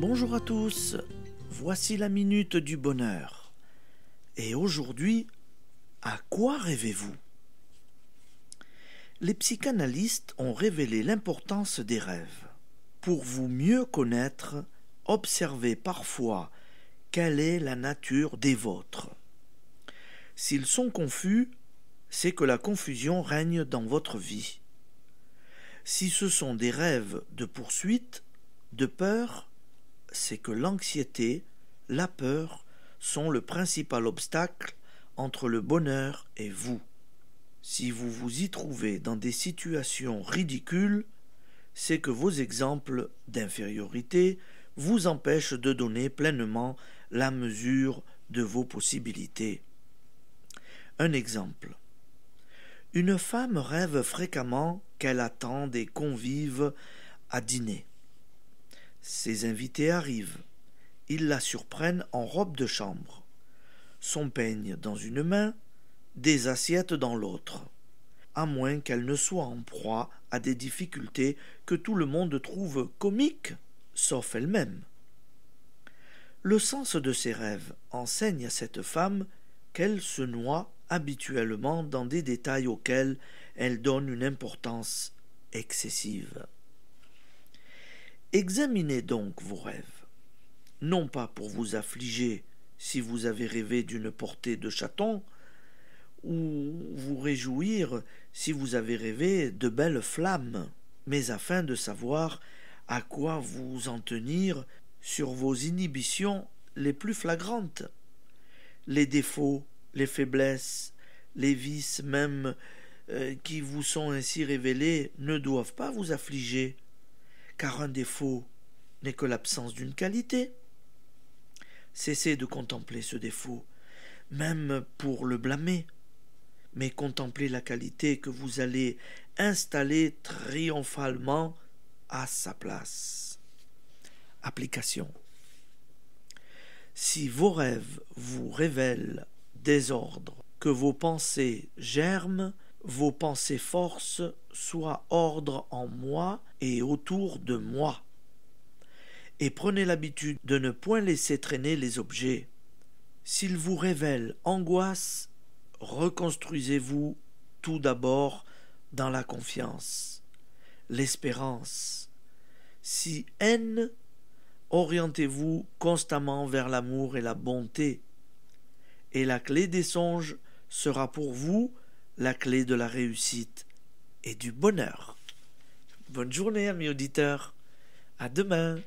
Bonjour à tous, voici la minute du bonheur. Et aujourd'hui, à quoi rêvez-vous Les psychanalystes ont révélé l'importance des rêves. Pour vous mieux connaître, observez parfois quelle est la nature des vôtres. S'ils sont confus, c'est que la confusion règne dans votre vie. Si ce sont des rêves de poursuite, de peur, c'est que l'anxiété, la peur sont le principal obstacle entre le bonheur et vous. Si vous vous y trouvez dans des situations ridicules, c'est que vos exemples d'infériorité vous empêchent de donner pleinement la mesure de vos possibilités. Un exemple. Une femme rêve fréquemment qu'elle attend des convives à dîner. Ses invités arrivent. Ils la surprennent en robe de chambre, son peigne dans une main, des assiettes dans l'autre, à moins qu'elle ne soit en proie à des difficultés que tout le monde trouve comiques, sauf elle-même. Le sens de ses rêves enseigne à cette femme qu'elle se noie habituellement dans des détails auxquels elle donne une importance excessive. Examinez donc vos rêves, non pas pour vous affliger si vous avez rêvé d'une portée de chaton, ou vous réjouir si vous avez rêvé de belles flammes, mais afin de savoir à quoi vous en tenir sur vos inhibitions les plus flagrantes, les défauts, les faiblesses, les vices même euh, qui vous sont ainsi révélés ne doivent pas vous affliger, car un défaut n'est que l'absence d'une qualité. Cessez de contempler ce défaut, même pour le blâmer, mais contemplez la qualité que vous allez installer triomphalement à sa place. Application. Si vos rêves vous révèlent ordres que vos pensées germent, vos pensées forces soient ordre en moi et autour de moi. Et prenez l'habitude de ne point laisser traîner les objets. S'ils vous révèlent angoisse, reconstruisez-vous tout d'abord dans la confiance, l'espérance. Si haine, orientez-vous constamment vers l'amour et la bonté. Et la clé des songes sera pour vous la clé de la réussite et du bonheur. Bonne journée, amis auditeurs. À demain.